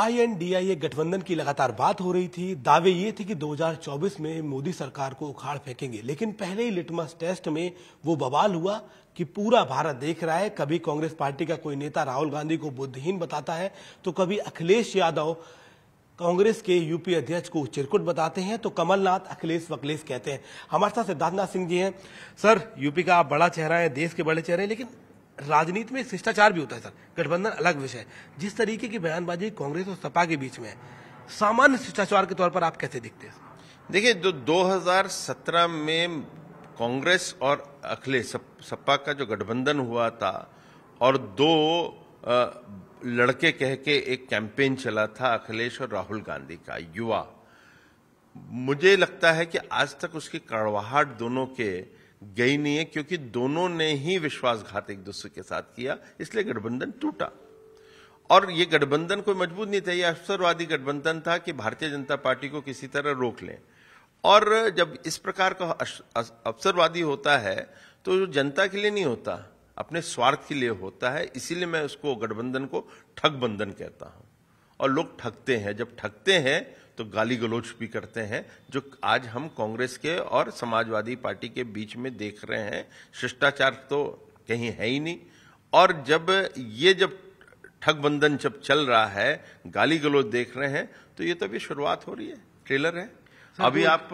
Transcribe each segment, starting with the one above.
INDIA गठबंधन की लगातार बात हो रही थी दावे ये थे कि 2024 में मोदी सरकार को उखाड़ फेंकेंगे लेकिन पहले ही लिटमस टेस्ट में वो बवाल हुआ कि पूरा भारत देख रहा है कभी कांग्रेस पार्टी का कोई नेता राहुल गांधी को बुद्धहीन बताता है तो कभी अखिलेश यादव कांग्रेस के यूपी अध्यक्ष को चिरकुट बताते हैं तो कमलनाथ अखिलेश वकलेश कहते हैं हमारे साथ सिद्धार्थनाथ सिंह जी हैं सर यूपी का आप बड़ा चेहरा है देश के बड़े चेहरे लेकिन राजनीति में शिष्टाचार भी होता है सर गठबंधन अलग विषय जिस तरीके की बयानबाजी कांग्रेस और सपा के बीच में सामान्य शिष्टाचार के तौर पर आप कैसे दिखते हैं देखिए जो 2017 में कांग्रेस और अखिलेश सपा का जो गठबंधन हुआ था और दो लड़के कह के एक कैंपेन चला था अखिलेश और राहुल गांधी का युवा मुझे लगता है कि आज तक उसकी कड़वाहट दोनों के गई नहीं है क्योंकि दोनों ने ही विश्वासघात एक दूसरे के साथ किया इसलिए गठबंधन टूटा और यह गठबंधन कोई मजबूत नहीं था यह अवसरवादी गठबंधन था कि भारतीय जनता पार्टी को किसी तरह रोक लें और जब इस प्रकार का अवसरवादी होता है तो जनता के लिए नहीं होता अपने स्वार्थ के लिए होता है इसीलिए मैं उसको गठबंधन को ठगबंधन कहता हूं और लोग ठगते हैं जब ठगते हैं तो गाली गलोच भी करते हैं जो आज हम कांग्रेस के और समाजवादी पार्टी के बीच में देख रहे हैं शिष्टाचार तो कहीं है ही नहीं और जब ये जब ठगबंधन जब चल रहा है गाली गलोच देख रहे हैं तो ये तो अभी शुरुआत हो रही है ट्रेलर है अभी आप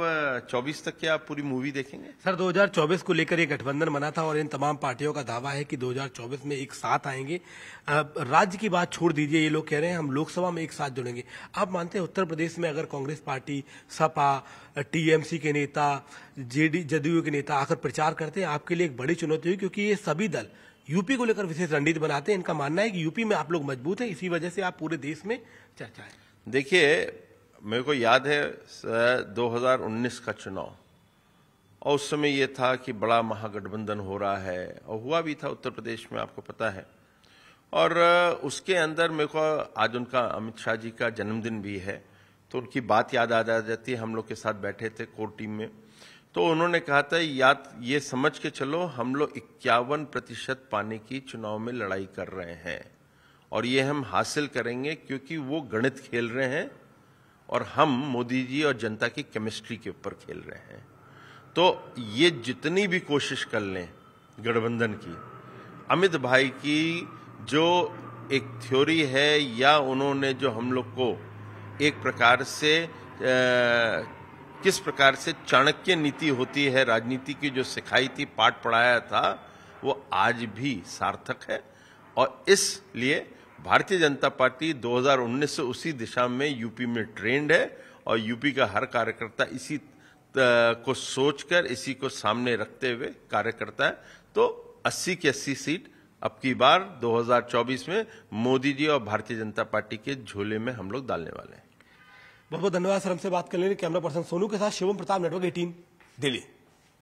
24 तक क्या पूरी मूवी देखेंगे सर 2024 को लेकर एक गठबंधन बना था और इन तमाम पार्टियों का दावा है कि 2024 में एक साथ आएंगे राज्य की बात छोड़ दीजिए ये लोग कह रहे हैं हम लोकसभा में एक साथ जुड़ेंगे आप मानते हैं उत्तर प्रदेश में अगर कांग्रेस पार्टी सपा टीएमसी के नेता जेडी जदयू के नेता आकर प्रचार करते हैं आपके लिए एक बड़ी चुनौती हुई क्योंकि ये सभी दल यूपी को लेकर विशेष रणनीति बनाते हैं इनका मानना है कि यूपी में आप लोग मजबूत है इसी वजह से आप पूरे देश में चर्चा है देखिए मेरे को याद है 2019 का चुनाव और उस समय यह था कि बड़ा महागठबंधन हो रहा है और हुआ भी था उत्तर प्रदेश में आपको पता है और उसके अंदर मेरे को आज उनका अमित शाह जी का जन्मदिन भी है तो उनकी बात याद आ जाती है हम लोग के साथ बैठे थे कोर टीम में तो उन्होंने कहा था याद ये समझ के चलो हम लोग इक्यावन प्रतिशत पाने की चुनाव में लड़ाई कर रहे हैं और ये हम हासिल करेंगे क्योंकि वो गणित खेल रहे हैं और हम मोदी जी और जनता की केमिस्ट्री के ऊपर खेल रहे हैं तो ये जितनी भी कोशिश कर लें गठबंधन की अमित भाई की जो एक थ्योरी है या उन्होंने जो हम लोग को एक प्रकार से आ, किस प्रकार से चाणक्य नीति होती है राजनीति की जो सिखाई थी पाठ पढ़ाया था वो आज भी सार्थक है और इसलिए भारतीय जनता पार्टी 2019 से उसी दिशा में यूपी में ट्रेंड है और यूपी का हर कार्यकर्ता इसी को सोचकर इसी को सामने रखते हुए कार्य करता है तो 80 की 80 सीट अब की बार 2024 में मोदी जी और भारतीय जनता पार्टी के झोले में हम लोग डालने वाले हैं बहुत बहुत धन्यवाद सर हमसे बात कर ले कैमरा पर्सन सोनू के साथ शिवम प्रताप नेटवर्क एटीन दिल्ली